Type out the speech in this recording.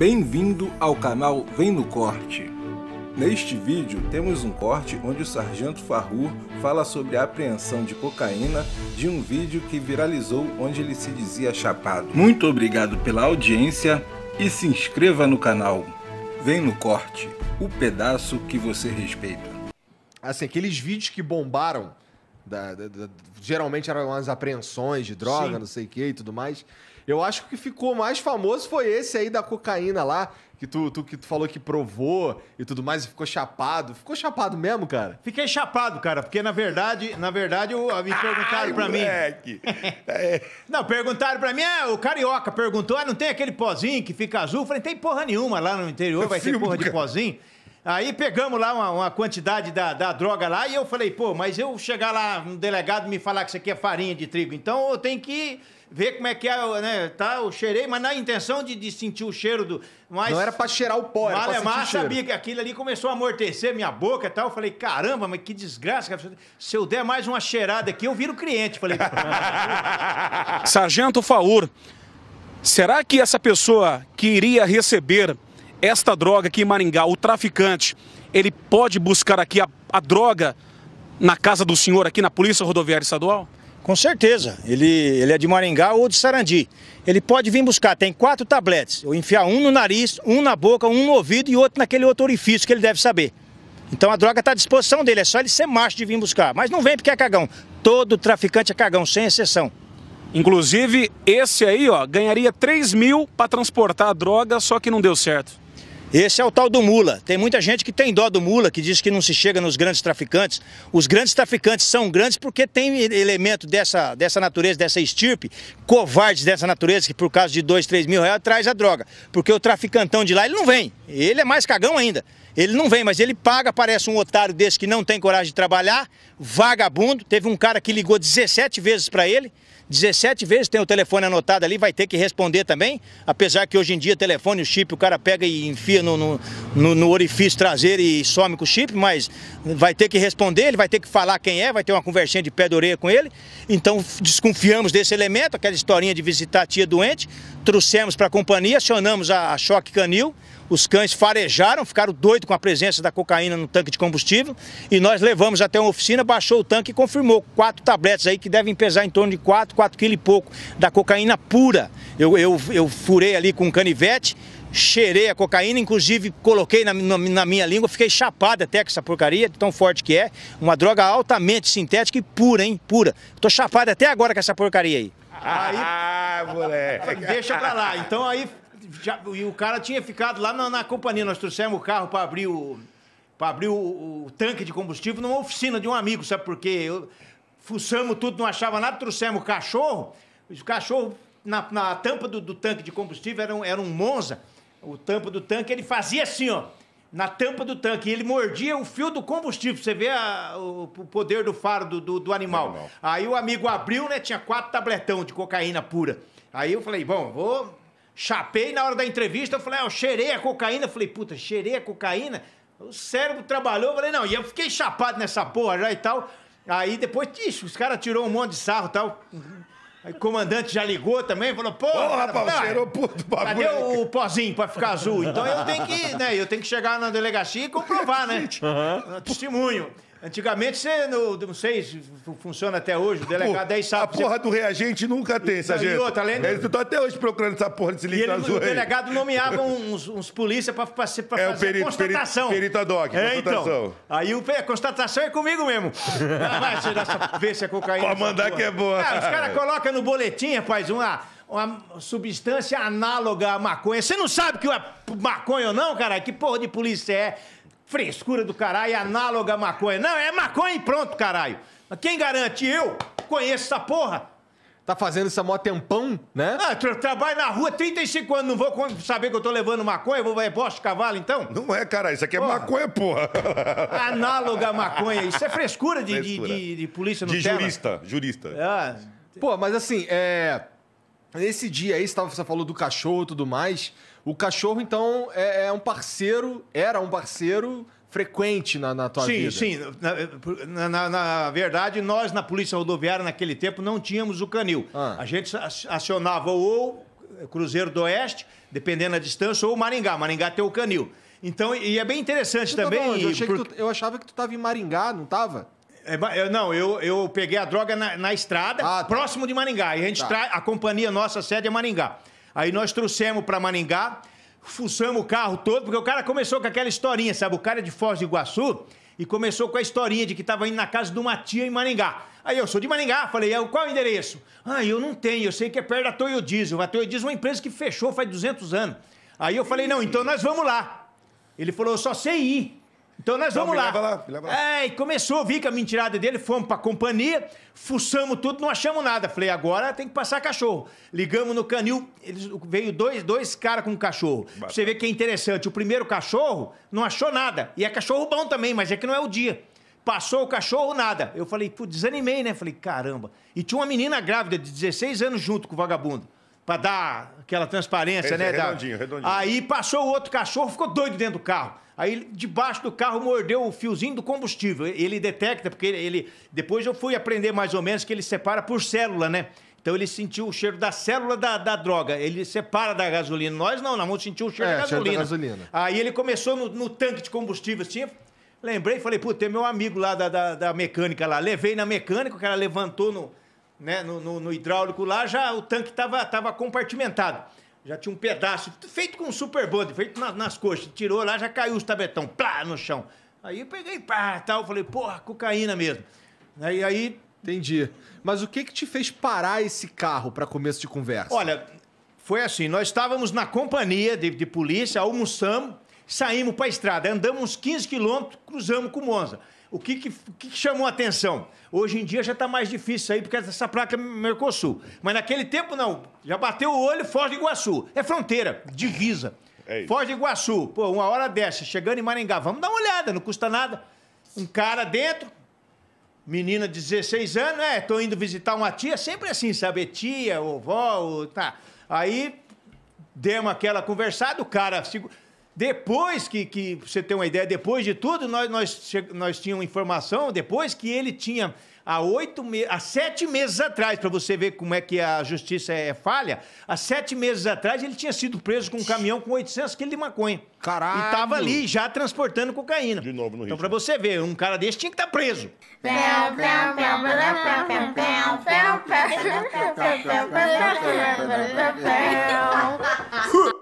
Bem-vindo ao canal Vem no Corte. Neste vídeo temos um corte onde o Sargento Farru fala sobre a apreensão de cocaína de um vídeo que viralizou onde ele se dizia chapado. Muito obrigado pela audiência e se inscreva no canal. Vem no Corte, o pedaço que você respeita. Assim, aqueles vídeos que bombaram, da, da, da, geralmente eram as apreensões de droga, Sim. não sei o que e tudo mais eu acho que o que ficou mais famoso foi esse aí da cocaína lá, que tu, tu, que tu falou que provou e tudo mais, e ficou chapado. Ficou chapado mesmo, cara? Fiquei chapado, cara, porque na verdade, na verdade, eu, me perguntaram para mim. é. Não, perguntaram para mim, é, o carioca perguntou: ah, não tem aquele pozinho que fica azul? Eu falei, tem porra nenhuma lá no interior, vai ser ter porra de pozinho. Aí pegamos lá uma, uma quantidade da, da, droga lá e eu falei, pô, mas eu chegar lá, um delegado me falar que isso aqui é farinha de trigo, então eu tenho que. Ir ver como é que é, né? Tá, eu cheirei, mas na intenção de, de sentir o cheiro do. Mas, não era pra cheirar o pó, era pra mas sabia que aquilo ali começou a amortecer minha boca e tal. Eu falei, caramba, mas que desgraça. Cara. Se eu der mais uma cheirada aqui, eu viro cliente. Falei. Sargento Faur, será que essa pessoa que iria receber esta droga aqui em Maringá, o traficante, ele pode buscar aqui a, a droga na casa do senhor, aqui na Polícia Rodoviária Estadual? Com certeza. Ele, ele é de Maringá ou de Sarandi. Ele pode vir buscar, tem quatro tabletes. Eu enfiar um no nariz, um na boca, um no ouvido e outro naquele outro orifício que ele deve saber. Então a droga está à disposição dele, é só ele ser macho de vir buscar. Mas não vem porque é cagão. Todo traficante é cagão, sem exceção. Inclusive, esse aí, ó, ganharia 3 mil para transportar a droga, só que não deu certo. Esse é o tal do mula. Tem muita gente que tem dó do mula, que diz que não se chega nos grandes traficantes. Os grandes traficantes são grandes porque tem elemento dessa, dessa natureza, dessa estirpe, covardes dessa natureza, que por causa de dois, três mil reais traz a droga. Porque o traficantão de lá, ele não vem. Ele é mais cagão ainda. Ele não vem, mas ele paga, parece um otário desse que não tem coragem de trabalhar, vagabundo. Teve um cara que ligou 17 vezes para ele, 17 vezes tem o telefone anotado ali, vai ter que responder também. Apesar que hoje em dia telefone, o chip, o cara pega e enfia no, no, no, orifício traseiro e some com o chip, mas vai ter que responder, ele vai ter que falar quem é, vai ter uma conversinha de pé de orelha com ele. Então desconfiamos desse elemento, aquela historinha de visitar a tia doente trouxemos para a companhia, acionamos a, a Choque Canil, os cães farejaram, ficaram doidos com a presença da cocaína no tanque de combustível e nós levamos até uma oficina, baixou o tanque e confirmou quatro tabletes aí que devem pesar em torno de 4, 4 quilos e pouco da cocaína pura. Eu, eu, eu furei ali com um canivete, cheirei a cocaína, inclusive coloquei na, na, na minha língua, fiquei chapado até com essa porcaria, tão forte que é, uma droga altamente sintética e pura, hein, pura. Tô chapado até agora com essa porcaria aí. Aí. Ah, moleque. Deixa pra lá. Então aí. Já, e o cara tinha ficado lá na, na companhia. Nós trouxemos o carro para abrir o. para abrir o, o, tanque de combustível numa oficina de um amigo, sabe por quê? Eu, fuçamos tudo, não achava nada, trouxemos o cachorro. O cachorro, na, na tampa do, do, tanque de combustível, era um, era um Monza. O tampa do tanque, ele fazia assim, ó na tampa do tanque. Ele mordia o fio do combustível. Você vê a, o, o, poder do faro do, do, do animal. animal. Aí o amigo abriu, né? Tinha quatro tabletão de cocaína pura. Aí eu falei, bom, vou. Chapei na hora da entrevista, eu falei, ah, eu cheirei a cocaína. Eu falei, puta, cheirei a cocaína. O cérebro trabalhou, eu falei, não, e eu fiquei chapado nessa porra já e tal. Aí depois, ixi, os caras tirou um monte de sarro e tal. Aí o comandante já ligou também, falou, pô, Porra, rapaz, tá não, tá, cheirou puto bagulho. Cadê o pozinho pra ficar azul? Então eu tenho que, né, eu tenho que chegar na delegacia e comprovar, né? Uhum. Testemunho. Antigamente, você, não, não sei se funciona até hoje, o delegado aí sabe. A porra você... do reagente nunca tem, sargento. gente. outra, além é até hoje procurando essa porra desse lixo azul. O delegado nomeava uns, uns polícia para é fazer é, perito, constatação. Perito, ad hoc, é, então. Aí o, a constatação é comigo mesmo. Mas ah, ver se é cocaína. Pode mandar que é boa. Ah, cara, os caras colocam no boletim, rapaz, uma uma substância análoga à maconha. Você não sabe que é maconha ou não, cara? Que porra de polícia é? frescura do caralho, é análoga à maconha. Não, é maconha e pronto, caralho. Mas quem garante? Eu conheço essa porra. Tá fazendo isso há mó tempão, né? Ah, tra trabalho na rua 35 anos, não vou saber que eu tô levando maconha, vou ver bosta de cavalo então? Não é, cara, isso aqui é maconha, porra. Análoga à maconha, isso é frescura de, frescura. de, de, de polícia no De jurista, jurista. Ah. Pô, mas assim, é. Nesse dia aí, você falou do cachorro e tudo mais. O cachorro, então, é, é um parceiro, era um parceiro frequente na, na tua sim, vida. Sim, sim. Na, na, na, verdade, nós na Polícia Rodoviária naquele tempo não tínhamos o canil. Ah. A gente acionava ou Cruzeiro do Oeste, dependendo da distância, ou Maringá. Maringá tem o canil. Então, e é bem interessante tá também. eu, tu, eu achava que tu estava em Maringá, não estava? É, eu, não, eu, eu peguei a droga na, na estrada, ah, tá. próximo de Maringá. E a gente tá. traz, a companhia nossa sede é Maringá. Aí nós trouxemos para Maringá, fuçamos o carro todo, porque o cara começou com aquela historinha, sabe? O cara é de Foz do Iguaçu e começou com a historinha de que estava indo na casa de uma tia em Maringá. Aí eu sou de Maringá, falei, é, qual é o endereço? Ah, eu não tenho, eu sei que é perto da Toyo Diesel. A Toyo Diesel é uma empresa que fechou faz 200 anos. Aí eu falei, não, então nós vamos lá. Ele falou, eu só sei ir. Então nós vamos então, lá. Leva lá, leva lá. É, e começou, vi que a mentirada dele, fomos pra companhia, fuçamos tudo, não achamos nada. Falei, agora tem que passar cachorro. Ligamos no canil, eles, veio dois, dois caras com um cachorro. Bata. Pra você ver que é interessante. O primeiro cachorro não achou nada. E é cachorro bom também, mas é que não é o dia. Passou o cachorro, nada. Eu falei, pô, desanimei, né? Falei, caramba. E tinha uma menina grávida de 16 anos junto com o vagabundo para dar aquela transparência, né? Redondinho, da... redondinho. Aí passou o outro cachorro, ficou doido dentro do carro. Aí debaixo do carro mordeu o fiozinho do combustível. Ele detecta, porque ele, Depois eu fui aprender mais ou menos que ele separa por célula, né? Então ele sentiu o cheiro da célula da, da droga. Ele separa da gasolina. Nós não, na mão sentiu o cheiro, é, da, gasolina. cheiro da gasolina. Aí ele começou no, no tanque de combustível, assim, Lembrei e falei, pô, tem meu amigo lá da, da, da, mecânica lá. Levei na mecânica, o cara levantou no, né, no, no, no hidráulico lá, já o tanque estava tava compartimentado. Já tinha um pedaço, feito com um super bonde, feito na, nas coxas. Tirou lá, já caiu os tabetão, plá, no chão. Aí eu peguei, pá, tal, falei, porra, cocaína mesmo. Aí, aí... Entendi. Mas o que que te fez parar esse carro para começo de conversa? Olha, foi assim, nós estávamos na companhia de, de polícia, almoçamos, saímos para a estrada, andamos uns 15 quilômetros, cruzamos com Monza. O que, que, que chamou a atenção? Hoje em dia já está mais difícil aí, porque essa placa é Mercosul. Mas naquele tempo não. Já bateu o olho, Foz do Iguaçu. É fronteira, divisa. É Foz do Iguaçu, pô, uma hora dessa, chegando em Maringá. Vamos dar uma olhada, não custa nada. Um cara dentro, menina de 16 anos, é, tô indo visitar uma tia, sempre assim, sabe? Tia, ou vó, tá. Aí demos aquela conversada, o cara. Segura... Depois que, que você tem uma ideia, depois de tudo, nós, nós, nós tínhamos informação, depois que ele tinha há oito meses, há sete meses atrás, para você ver como é que a justiça é falha, há sete meses atrás ele tinha sido preso com um caminhão com 800 quilos de maconha. Caralho! E tava ali já transportando cocaína. De novo no Então, para você ver, um cara desse tinha que estar tá preso.